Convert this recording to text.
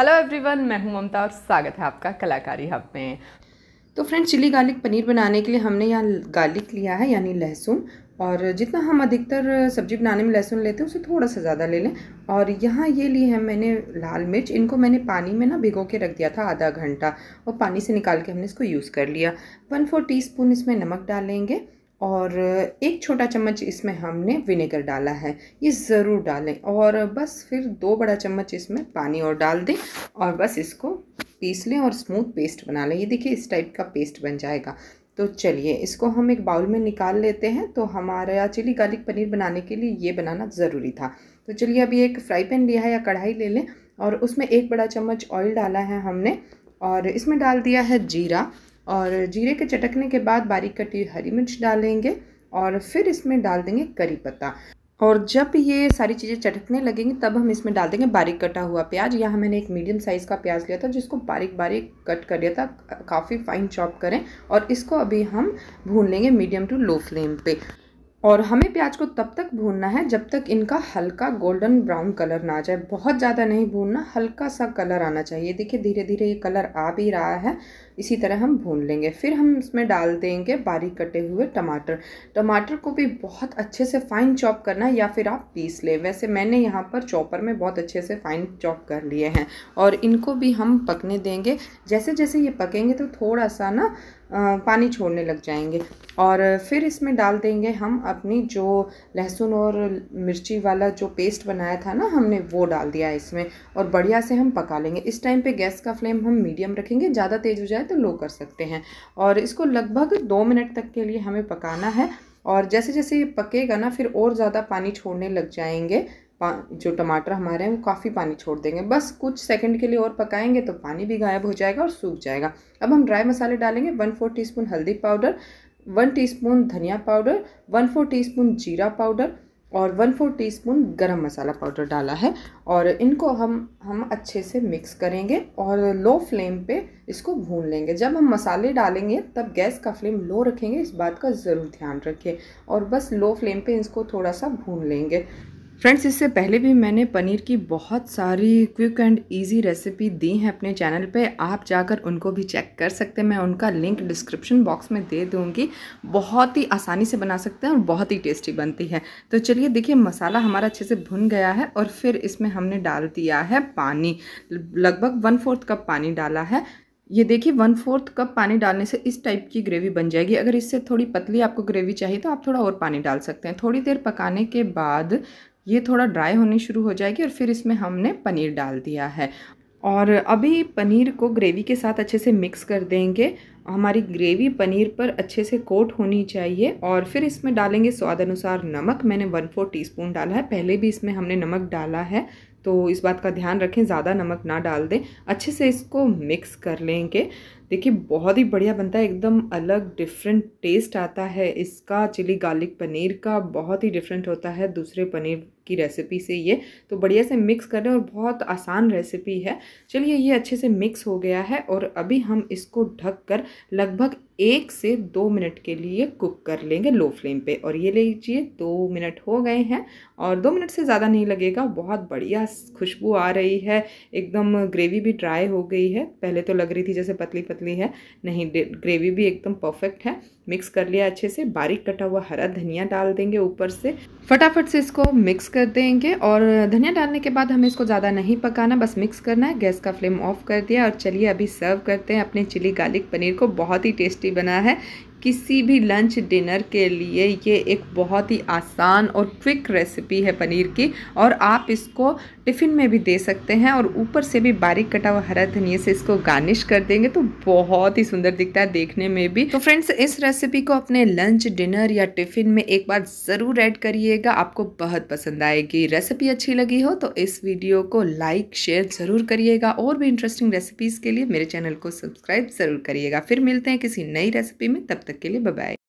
hello everyone मैं हूं ममता और स्वागत है आपका कलाकारी हब में तो फ्रेंड्स चिली गार्लिक पनीर बनाने के लिए हमने यहाँ गार्लिक लिया है यानी लहसुन और जितना हम अधिकतर सब्जी बनाने में लहसुन लेते हैं उसे थोड़ा सा ज़्यादा ले लें और यहाँ ये लिए हैं मैंने लाल मिर्च इनको मैंने पानी में ना भिगो के रख दिया था आधा घंटा और पानी से निकाल के हमने इसको यूज़ कर लिया वन फोर टी इसमें नमक डालेंगे और एक छोटा चम्मच इसमें हमने विनेगर डाला है ये ज़रूर डालें और बस फिर दो बड़ा चम्मच इसमें पानी और डाल दें और बस इसको पीस लें और स्मूथ पेस्ट बना लें ये देखिए इस टाइप का पेस्ट बन जाएगा तो चलिए इसको हम एक बाउल में निकाल लेते हैं तो हमारा चिली गार्लिक पनीर बनाने के लिए ये बनाना ज़रूरी था तो चलिए अभी एक फ्राई पैन लिया है या कढ़ाई ले लें और उसमें एक बड़ा चम्मच ऑयल डाला है हमने और इसमें डाल दिया है जीरा और जीरे के चटकने के बाद बारीक कटी हरी मिर्च डालेंगे और फिर इसमें डाल देंगे करी पत्ता और जब ये सारी चीज़ें चटकने लगेंगी तब हम इसमें डाल देंगे बारीक कटा हुआ प्याज यहाँ मैंने एक मीडियम साइज़ का प्याज लिया था जिसको बारीक बारीक कट कर लिया था काफ़ी फाइन चॉप करें और इसको अभी हम भून लेंगे मीडियम टू लो फ्लेम पे और हमें प्याज को तब तक भूनना है जब तक इनका हल्का गोल्डन ब्राउन कलर ना आ जाए बहुत ज़्यादा नहीं भूनना हल्का सा कलर आना चाहिए देखिए धीरे धीरे ये कलर आ भी रहा है इसी तरह हम भून लेंगे फिर हम इसमें डाल देंगे बारीक कटे हुए टमाटर टमाटर को भी बहुत अच्छे से फाइन चॉप करना या फिर आप पीस लें वैसे मैंने यहाँ पर चॉपर में बहुत अच्छे से फाइन चॉप कर लिए हैं और इनको भी हम पकने देंगे जैसे जैसे ये पकेंगे तो थोड़ा सा ना पानी छोड़ने लग जाएंगे और फिर इसमें डाल देंगे हम अपनी जो लहसुन और मिर्ची वाला जो पेस्ट बनाया था ना हमने वो डाल दिया इसमें और बढ़िया से हम पका लेंगे इस टाइम पे गैस का फ्लेम हम मीडियम रखेंगे ज़्यादा तेज़ हो जाए तो लो कर सकते हैं और इसको लगभग दो मिनट तक के लिए हमें पकाना है और जैसे जैसे ये पकेगा ना फिर और ज़्यादा पानी छोड़ने लग जाएंगे जो टमाटर हमारे हैं वो काफ़ी पानी छोड़ देंगे बस कुछ सेकंड के लिए और पकाएंगे तो पानी भी गायब हो जाएगा और सूख जाएगा अब हम ड्राई मसाले डालेंगे वन फोर टी हल्दी पाउडर वन टी धनिया पाउडर वन फोर टी जीरा पाउडर और वन फोर टी स्पून गर्म मसाला पाउडर डाला है और इनको हम हम अच्छे से मिक्स करेंगे और लो फ्लेम पे इसको भून लेंगे जब हम मसाले डालेंगे तब गैस का फ्लेम लो रखेंगे इस बात का ज़रूर ध्यान रखें और बस लो फ्लेम पे इसको थोड़ा सा भून लेंगे फ्रेंड्स इससे पहले भी मैंने पनीर की बहुत सारी क्विक एंड इजी रेसिपी दी हैं अपने चैनल पे आप जाकर उनको भी चेक कर सकते हैं मैं उनका लिंक डिस्क्रिप्शन बॉक्स में दे दूँगी बहुत ही आसानी से बना सकते हैं और बहुत ही टेस्टी बनती है तो चलिए देखिए मसाला हमारा अच्छे से भुन गया है और फिर इसमें हमने डाल दिया है पानी लगभग वन फोर्थ कप पानी डाला है ये देखिए वन फोर्थ कप पानी डालने से इस टाइप की ग्रेवी बन जाएगी अगर इससे थोड़ी पतली आपको ग्रेवी चाहिए तो आप थोड़ा और पानी डाल सकते हैं थोड़ी देर पकाने के बाद ये थोड़ा ड्राई होनी शुरू हो जाएगी और फिर इसमें हमने पनीर डाल दिया है और अभी पनीर को ग्रेवी के साथ अच्छे से मिक्स कर देंगे हमारी ग्रेवी पनीर पर अच्छे से कोट होनी चाहिए और फिर इसमें डालेंगे स्वाद अनुसार नमक मैंने वन फोर टीस्पून डाला है पहले भी इसमें हमने नमक डाला है तो इस बात का ध्यान रखें ज़्यादा नमक ना डाल दें अच्छे से इसको मिक्स कर लेंगे देखिए बहुत ही बढ़िया बनता है एकदम अलग डिफरेंट टेस्ट आता है इसका चिली गार्लिक पनीर का बहुत ही डिफरेंट होता है दूसरे पनीर की रेसिपी से ये तो बढ़िया से मिक्स कर रहे और बहुत आसान रेसिपी है चलिए ये अच्छे से मिक्स हो गया है और अभी हम इसको ढक कर लगभग एक से दो मिनट के लिए कुक कर लेंगे लो फ्लेम पे और ये ले लीजिए दो मिनट हो गए हैं और दो मिनट से ज़्यादा नहीं लगेगा बहुत बढ़िया खुशबू आ रही है एकदम ग्रेवी भी ड्राई हो गई है पहले तो लग रही थी जैसे पतली पतली पतली है नहीं ग्रेवी भी एकदम परफेक्ट है मिक्स कर लिया अच्छे से बारीक कटा हुआ हरा धनिया डाल देंगे ऊपर से फटाफट से इसको मिक्स कर देंगे और धनिया डालने के बाद हमें इसको ज़्यादा नहीं पकाना बस मिक्स करना है गैस का फ्लेम ऑफ कर दिया और चलिए अभी सर्व करते हैं अपने चिली गार्लिक पनीर को बहुत ही टेस्टी बना है किसी भी लंच डिनर के लिए ये एक बहुत ही आसान और क्विक रेसिपी है पनीर की और आप इसको टिफ़िन में भी दे सकते हैं और ऊपर से भी बारीक कटा हुआ हरा धनिया से इसको गार्निश कर देंगे तो बहुत ही सुंदर दिखता है देखने में भी तो फ्रेंड्स इस रेसिपी को अपने लंच डिनर या टिफ़िन में एक बार ज़रूर ऐड करिएगा आपको बहुत पसंद आएगी रेसिपी अच्छी लगी हो तो इस वीडियो को लाइक शेयर ज़रूर करिएगा और भी इंटरेस्टिंग रेसिपीज़ के लिए मेरे चैनल को सब्सक्राइब ज़रूर करिएगा फिर मिलते हैं किसी नई रेसिपी में तब तक तक के लिए बाय